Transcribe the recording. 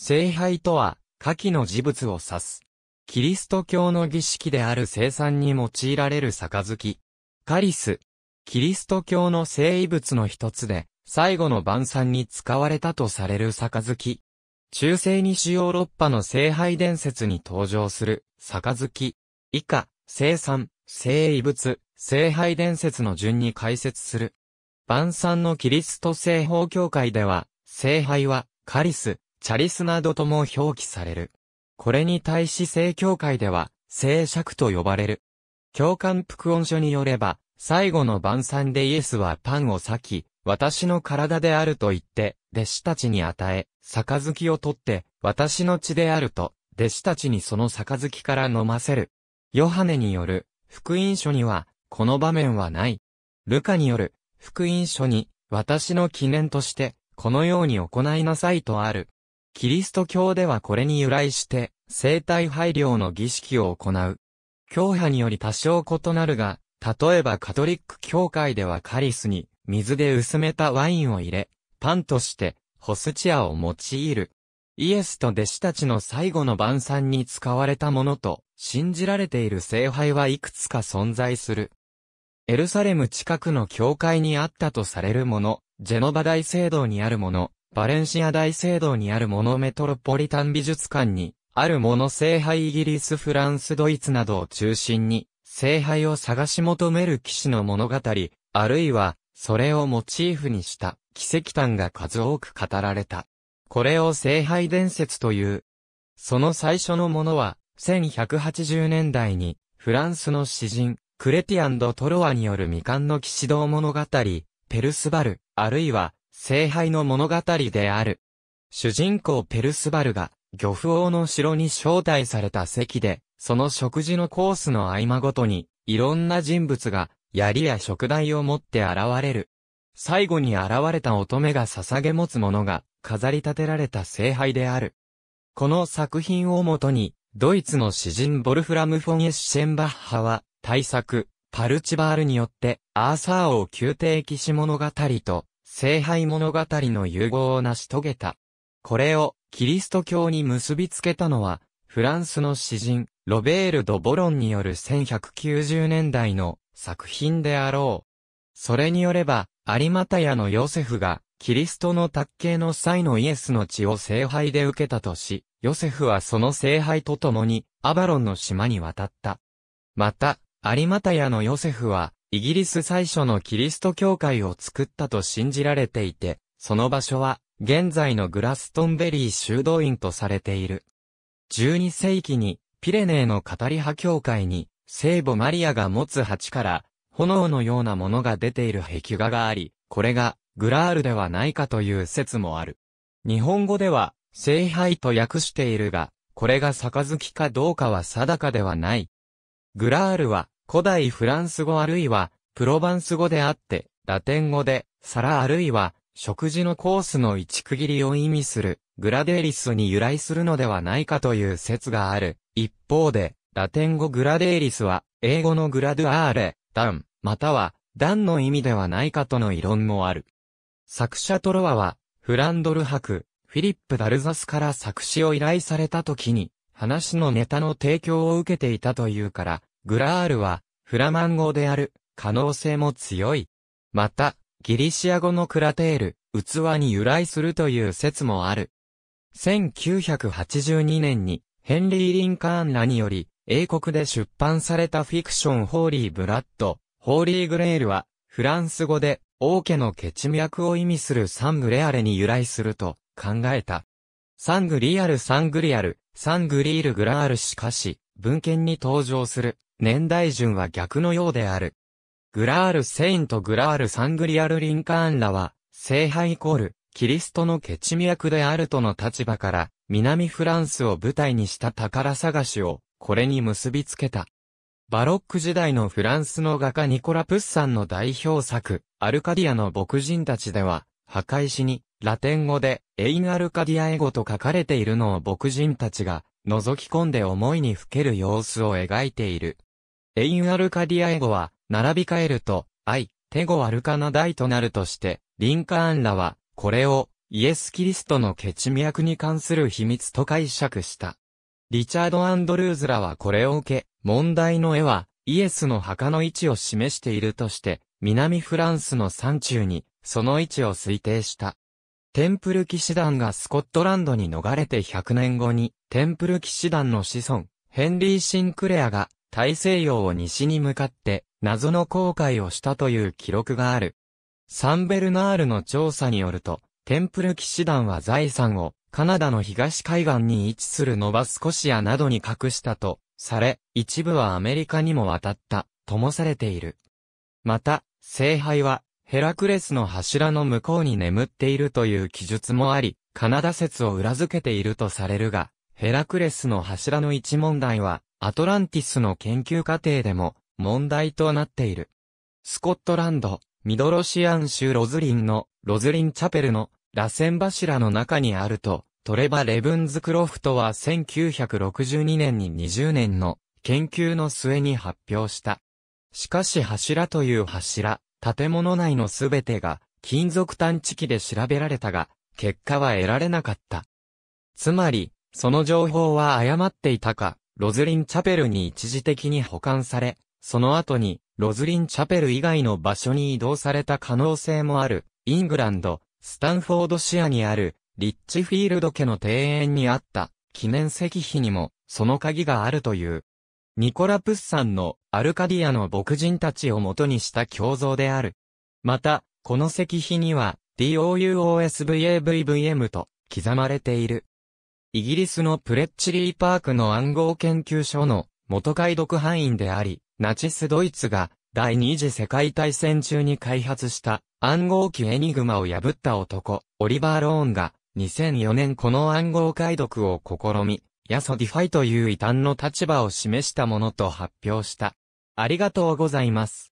聖杯とは、下記の事物を指す。キリスト教の儀式である生産に用いられる杯。カリス。キリスト教の聖遺物の一つで、最後の晩餐に使われたとされる杯。中世西ヨーロッパの聖杯伝説に登場する、杯。以下、生産、聖遺物、聖杯伝説の順に解説する。晩餐のキリスト聖法教会では、聖杯は、カリス、チャリスなどとも表記される。これに対し正教会では、聖釈と呼ばれる。教官副音書によれば、最後の晩餐でイエスはパンを裂き、私の体であると言って、弟子たちに与え、杯を取って、私の血であると、弟子たちにその杯から飲ませる。ヨハネによる、福音書には、この場面はない。ルカによる、福音書に、私の記念として、このように行いなさいとある。キリスト教ではこれに由来して、生体配慮の儀式を行う。教派により多少異なるが、例えばカトリック教会ではカリスに水で薄めたワインを入れ、パンとしてホスチアを用いる。イエスと弟子たちの最後の晩餐に使われたものと信じられている聖杯はいくつか存在する。エルサレム近くの教会にあったとされるもの、ジェノバ大聖堂にあるもの、バレンシア大聖堂にあるモノメトロポリタン美術館に、あるモノ聖杯イギリスフランスドイツなどを中心に、聖杯を探し求める騎士の物語、あるいは、それをモチーフにした奇跡譚が数多く語られた。これを聖杯伝説という。その最初のものは、1180年代に、フランスの詩人、クレティアン・ド・トロワによる未完の騎士道物語、ペルスバル、あるいは、聖杯の物語である。主人公ペルスバルが、漁夫王の城に招待された席で、その食事のコースの合間ごとに、いろんな人物が、槍や食材を持って現れる。最後に現れた乙女が捧げ持つものが、飾り立てられた聖杯である。この作品をもとに、ドイツの詩人ボルフラム・フォン・エッシェンバッハは、大作、パルチバールによって、アーサー王宮廷騎士物語と、聖杯物語の融合を成し遂げた。これをキリスト教に結びつけたのは、フランスの詩人、ロベール・ド・ボロンによる1190年代の作品であろう。それによれば、アリマタヤのヨセフが、キリストの卓形の際のイエスの血を聖杯で受けたとし、ヨセフはその聖杯と共に、アバロンの島に渡った。また、アリマタヤのヨセフは、イギリス最初のキリスト教会を作ったと信じられていて、その場所は、現在のグラストンベリー修道院とされている。12世紀に、ピレネーのカタリ派教会に、聖母マリアが持つ鉢から、炎のようなものが出ている壁画があり、これが、グラールではないかという説もある。日本語では、聖杯と訳しているが、これが杯かどうかは定かではない。グラールは、古代フランス語あるいは、プロヴァンス語であって、ラテン語で、皿あるいは、食事のコースの一区切りを意味する、グラデーリスに由来するのではないかという説がある。一方で、ラテン語グラデーリスは、英語のグラドゥアーレ、ダン、または、ダンの意味ではないかとの異論もある。作者トロワは、フランドル博、フィリップ・ダルザスから作詞を依頼された時に、話のネタの提供を受けていたというから、グラールは、フラマン語である、可能性も強い。また、ギリシア語のクラテール、器に由来するという説もある。1982年に、ヘンリー・リンカーンらにより、英国で出版されたフィクションホーリー・ブラッド、ホーリー・グレールは、フランス語で、王家の血脈を意味するサングレアレに由来すると考えた。サングリアル・サングリアル、サングリール・グラールしかし、文献に登場する年代順は逆のようである。グラール・セインとグラール・サングリアル・リンカーンらは、聖杯イコール、キリストのケチミ役であるとの立場から、南フランスを舞台にした宝探しを、これに結びつけた。バロック時代のフランスの画家ニコラ・プッサンの代表作、アルカディアの牧人たちでは、破壊しに、ラテン語で、エイン・アルカディアエゴと書かれているのを牧人たちが、覗き込んで思いにふける様子を描いている。エインアルカディアエゴは、並び替えると、アイ、テゴアルカナ大となるとして、リンカーンらは、これを、イエス・キリストの血脈に関する秘密と解釈した。リチャード・アンドルーズらはこれを受け、問題の絵は、イエスの墓の位置を示しているとして、南フランスの山中に、その位置を推定した。テンプル騎士団がスコットランドに逃れて100年後に、テンプル騎士団の子孫、ヘンリー・シンクレアが、大西洋を西に向かって謎の航海をしたという記録がある。サンベルナールの調査によると、テンプル騎士団は財産をカナダの東海岸に位置するノバスコシアなどに隠したとされ、一部はアメリカにも渡ったともされている。また、聖杯はヘラクレスの柱の向こうに眠っているという記述もあり、カナダ説を裏付けているとされるが、ヘラクレスの柱の一問題は、アトランティスの研究過程でも問題となっている。スコットランド、ミドロシアン州ロズリンのロズリンチャペルの螺旋柱の中にあると、トレバ・レブンズ・クロフトは1962年に20年の研究の末に発表した。しかし柱という柱、建物内のすべてが金属探知機で調べられたが、結果は得られなかった。つまり、その情報は誤っていたか、ロズリンチャペルに一時的に保管され、その後に、ロズリンチャペル以外の場所に移動された可能性もある、イングランド、スタンフォードシアにある、リッチフィールド家の庭園にあった、記念石碑にも、その鍵があるという。ニコラ・プッサンのアルカディアの牧人たちを元にした胸像である。また、この石碑には DOUOSVAVVM と刻まれている。イギリスのプレッチリーパークの暗号研究所の元解読範囲であり、ナチスドイツが第二次世界大戦中に開発した暗号機エニグマを破った男、オリバー・ローンが2004年この暗号解読を試み、ヤソディファイという異端の立場を示したものと発表した。ありがとうございます。